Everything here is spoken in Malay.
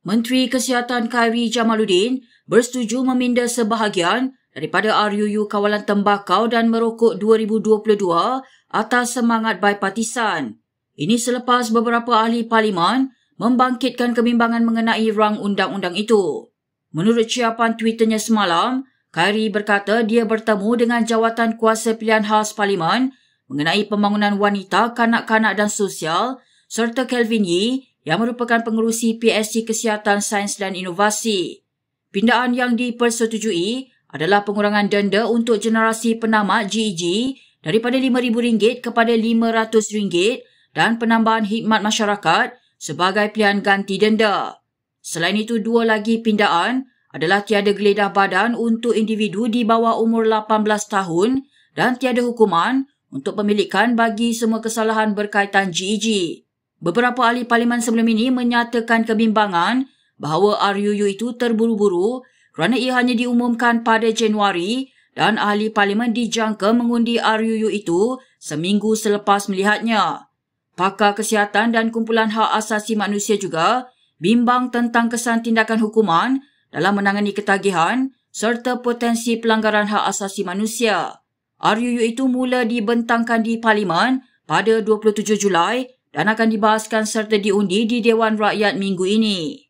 Menteri Kesihatan Khairi Jamaluddin bersetuju meminda sebahagian daripada RUU Kawalan Tembakau dan Merokok 2022 atas semangat bipartisan. Ini selepas beberapa ahli parlimen membangkitkan kebimbangan mengenai rang undang-undang itu. Menurut ciapan tweetnya semalam, Khairi berkata dia bertemu dengan jawatan kuasa pilihan khas parlimen mengenai pembangunan wanita, kanak-kanak dan sosial serta Kelvin Yee yang merupakan pengerusi PSC Kesihatan Sains dan Inovasi. Pindaan yang dipersetujui adalah pengurangan denda untuk generasi penamat GEG daripada RM5,000 kepada RM500 dan penambahan khidmat masyarakat sebagai pilihan ganti denda. Selain itu, dua lagi pindaan adalah tiada geledah badan untuk individu di bawah umur 18 tahun dan tiada hukuman untuk pemilikan bagi semua kesalahan berkaitan GEG. E Beberapa ahli parlimen sebelum ini menyatakan kebimbangan bahawa RUU itu terburu-buru kerana ia hanya diumumkan pada Januari dan ahli parlimen dijangka mengundi RUU itu seminggu selepas melihatnya. Pakar Kesihatan dan Kumpulan Hak Asasi Manusia juga bimbang tentang kesan tindakan hukuman dalam menangani ketagihan serta potensi pelanggaran hak asasi manusia. RUU itu mula dibentangkan di parlimen pada 27 Julai dan akan dibahaskan serta diundi di Dewan Rakyat minggu ini.